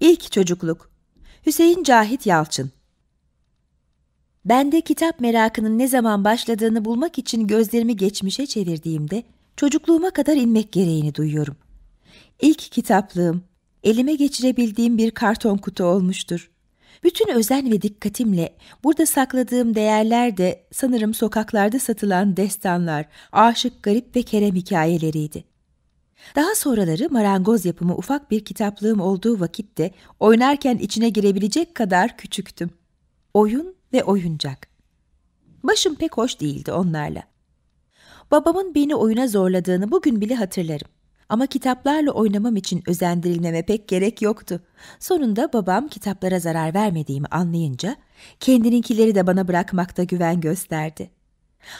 İlk çocukluk. Hüseyin Cahit Yalçın. Bende kitap merakının ne zaman başladığını bulmak için gözlerimi geçmişe çevirdiğimde çocukluğuma kadar inmek gereğini duyuyorum. İlk kitaplığım elime geçirebildiğim bir karton kutu olmuştur. Bütün özen ve dikkatimle burada sakladığım değerler de sanırım sokaklarda satılan destanlar, aşık garip ve kerem hikayeleriydi. Daha sonraları marangoz yapımı ufak bir kitaplığım olduğu vakitte oynarken içine girebilecek kadar küçüktüm. Oyun ve oyuncak. Başım pek hoş değildi onlarla. Babamın beni oyuna zorladığını bugün bile hatırlarım. Ama kitaplarla oynamam için özendirilmeme pek gerek yoktu. Sonunda babam kitaplara zarar vermediğimi anlayınca kendininkileri de bana bırakmakta güven gösterdi.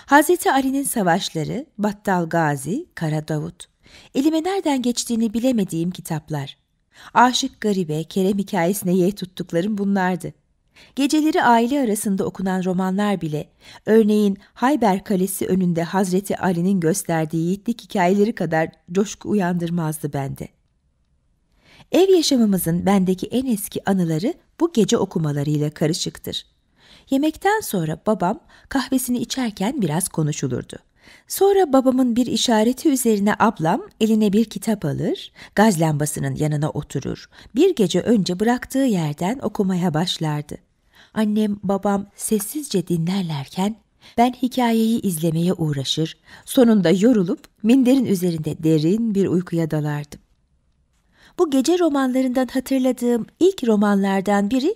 Hazreti Ali'nin savaşları, Battal Gazi, Kara Davut, Elime nereden geçtiğini bilemediğim kitaplar. Aşık Garibe, Kerem hikayesine yey tuttuklarım bunlardı. Geceleri aile arasında okunan romanlar bile, örneğin Hayber Kalesi önünde Hazreti Ali'nin gösterdiği yiğitlik hikayeleri kadar coşku uyandırmazdı bende. Ev yaşamımızın bendeki en eski anıları bu gece okumalarıyla karışıktır. Yemekten sonra babam kahvesini içerken biraz konuşulurdu. Sonra babamın bir işareti üzerine ablam eline bir kitap alır, gaz lambasının yanına oturur. Bir gece önce bıraktığı yerden okumaya başlardı. Annem, babam sessizce dinlerlerken ben hikayeyi izlemeye uğraşır, sonunda yorulup minderin üzerinde derin bir uykuya dalardım. Bu gece romanlarından hatırladığım ilk romanlardan biri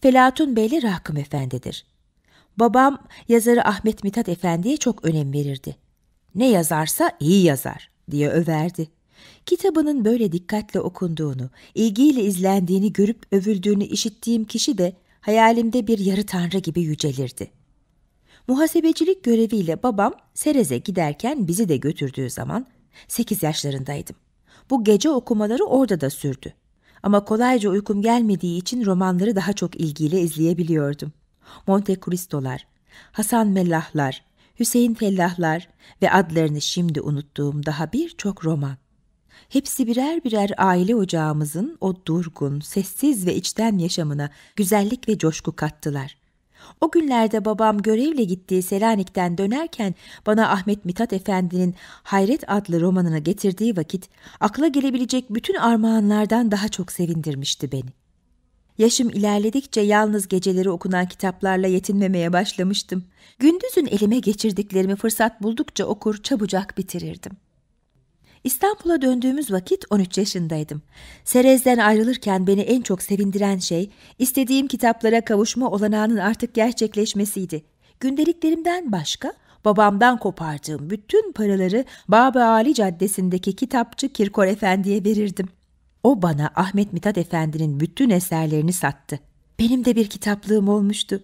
Felatun Beyli Rakım Efendi'dir. Babam yazarı Ahmet Mithat Efendi'ye çok önem verirdi. Ne yazarsa iyi yazar diye överdi. Kitabının böyle dikkatle okunduğunu, ilgiyle izlendiğini görüp övüldüğünü işittiğim kişi de hayalimde bir yarı tanrı gibi yücelirdi. Muhasebecilik göreviyle babam Serez'e giderken bizi de götürdüğü zaman 8 yaşlarındaydım. Bu gece okumaları orada da sürdü. Ama kolayca uykum gelmediği için romanları daha çok ilgiyle izleyebiliyordum. Monte Cristo'lar, Hasan Mellahlar, Hüseyin Fellahlar ve adlarını şimdi unuttuğum daha birçok roman. Hepsi birer birer aile ocağımızın o durgun, sessiz ve içten yaşamına güzellik ve coşku kattılar. O günlerde babam görevle gittiği Selanik'ten dönerken bana Ahmet Mithat Efendi'nin Hayret adlı romanını getirdiği vakit akla gelebilecek bütün armağanlardan daha çok sevindirmişti beni. Yaşım ilerledikçe yalnız geceleri okunan kitaplarla yetinmemeye başlamıştım. Gündüzün elime geçirdiklerimi fırsat buldukça okur çabucak bitirirdim. İstanbul'a döndüğümüz vakit 13 yaşındaydım. Serez'den ayrılırken beni en çok sevindiren şey, istediğim kitaplara kavuşma olanağının artık gerçekleşmesiydi. Gündeliklerimden başka, babamdan kopardığım bütün paraları Baba Ali Caddesi'ndeki kitapçı Kirkor Efendi'ye verirdim. O bana Ahmet Mithat Efendi'nin bütün eserlerini sattı. Benim de bir kitaplığım olmuştu.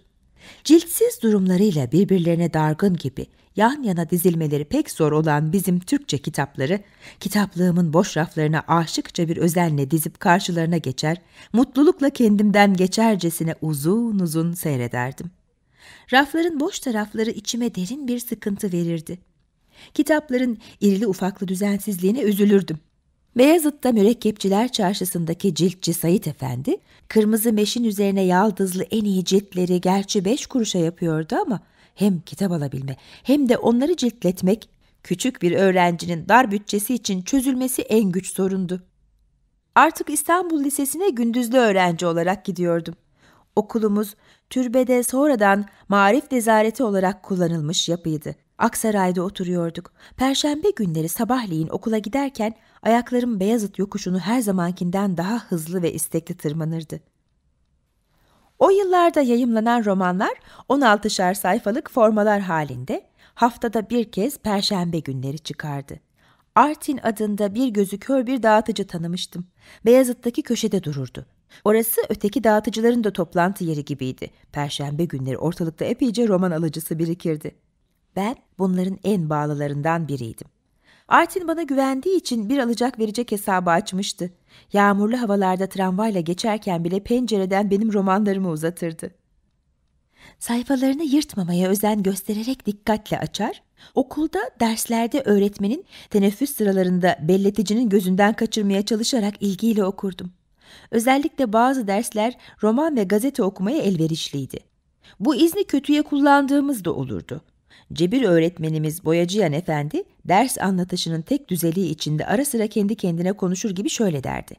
Ciltsiz durumlarıyla birbirlerine dargın gibi yan yana dizilmeleri pek zor olan bizim Türkçe kitapları, kitaplığımın boş raflarına aşıkça bir özenle dizip karşılarına geçer, mutlulukla kendimden geçercesine uzun uzun seyrederdim. Rafların boş tarafları içime derin bir sıkıntı verirdi. Kitapların irili ufaklı düzensizliğine üzülürdüm. Beyazıt'ta mürekkepçiler çarşısındaki ciltçi Sayit Efendi, kırmızı meşin üzerine yaldızlı en iyi ciltleri gerçi beş kuruşa yapıyordu ama hem kitap alabilme hem de onları ciltletmek küçük bir öğrencinin dar bütçesi için çözülmesi en güç sorundu. Artık İstanbul Lisesi'ne gündüzlü öğrenci olarak gidiyordum. Okulumuz türbede sonradan marif nezareti olarak kullanılmış yapıydı. Aksaray'da oturuyorduk. Perşembe günleri sabahleyin okula giderken ayaklarım Beyazıt yokuşunu her zamankinden daha hızlı ve istekli tırmanırdı. O yıllarda yayımlanan romanlar 16'şar sayfalık formalar halinde haftada bir kez perşembe günleri çıkardı. Artin adında bir gözü kör bir dağıtıcı tanımıştım. Beyazıt'taki köşede dururdu. Orası öteki dağıtıcıların da toplantı yeri gibiydi. Perşembe günleri ortalıkta epeyce roman alıcısı birikirdi. Ben bunların en bağlılarından biriydim. Artin bana güvendiği için bir alacak verecek hesabı açmıştı. Yağmurlu havalarda tramvayla geçerken bile pencereden benim romanlarımı uzatırdı. Sayfalarını yırtmamaya özen göstererek dikkatle açar, okulda derslerde öğretmenin teneffüs sıralarında belleticinin gözünden kaçırmaya çalışarak ilgiyle okurdum. Özellikle bazı dersler roman ve gazete okumaya elverişliydi. Bu izni kötüye kullandığımız da olurdu. Cebir öğretmenimiz Boyacıyan Efendi ders anlatışının tek düzeliği içinde ara sıra kendi kendine konuşur gibi şöyle derdi.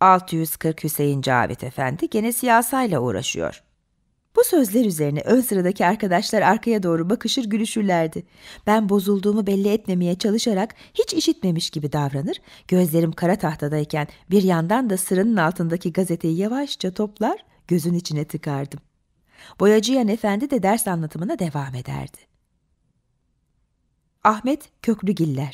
640 Hüseyin Cavit Efendi gene siyasayla uğraşıyor. Bu sözler üzerine ön sıradaki arkadaşlar arkaya doğru bakışır gülüşürlerdi. Ben bozulduğumu belli etmemeye çalışarak hiç işitmemiş gibi davranır, gözlerim kara tahtadayken bir yandan da sıranın altındaki gazeteyi yavaşça toplar, gözün içine tıkardım. Boyacıyan efendi de ders anlatımına devam ederdi. Ahmet Köklügiller